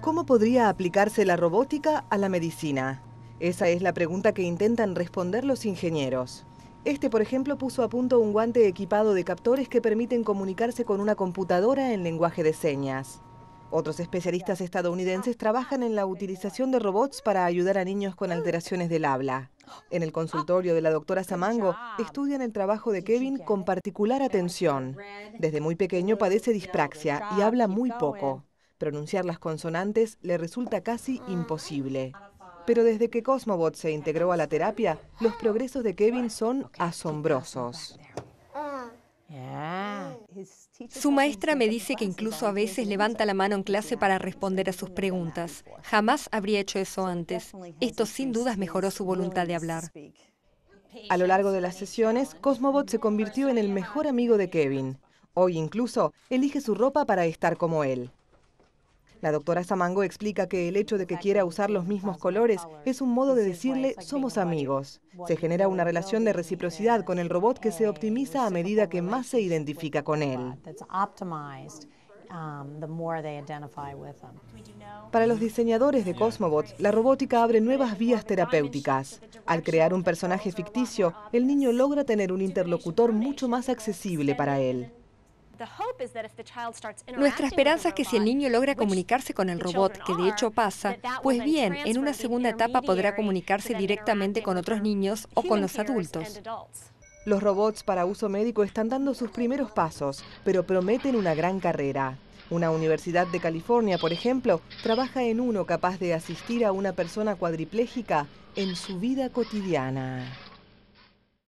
¿Cómo podría aplicarse la robótica a la medicina? Esa es la pregunta que intentan responder los ingenieros. Este, por ejemplo, puso a punto un guante equipado de captores que permiten comunicarse con una computadora en lenguaje de señas. Otros especialistas estadounidenses trabajan en la utilización de robots para ayudar a niños con alteraciones del habla. En el ah, consultorio de la doctora Samango estudian el trabajo de Kevin con particular atención. Desde muy pequeño padece dispraxia y habla muy poco. Pronunciar las consonantes le resulta casi ah, imposible. Pero desde que Cosmobot se integró a la terapia, los progresos de Kevin son asombrosos. Su maestra me dice que incluso a veces levanta la mano en clase para responder a sus preguntas. Jamás habría hecho eso antes. Esto sin dudas mejoró su voluntad de hablar. A lo largo de las sesiones, Cosmobot se convirtió en el mejor amigo de Kevin. Hoy incluso elige su ropa para estar como él. La doctora Samango explica que el hecho de que quiera usar los mismos colores es un modo de decirle somos amigos. Se genera una relación de reciprocidad con el robot que se optimiza a medida que más se identifica con él. Um, para los diseñadores de Cosmobots, la robótica abre nuevas vías terapéuticas. Al crear un personaje ficticio, el niño logra tener un interlocutor mucho más accesible para él. Nuestra esperanza es que si el niño logra comunicarse con el robot, que de hecho pasa, pues bien, en una segunda etapa podrá comunicarse directamente con otros niños o con los adultos. Los robots para uso médico están dando sus primeros pasos, pero prometen una gran carrera. Una universidad de California, por ejemplo, trabaja en uno capaz de asistir a una persona cuadriplégica en su vida cotidiana.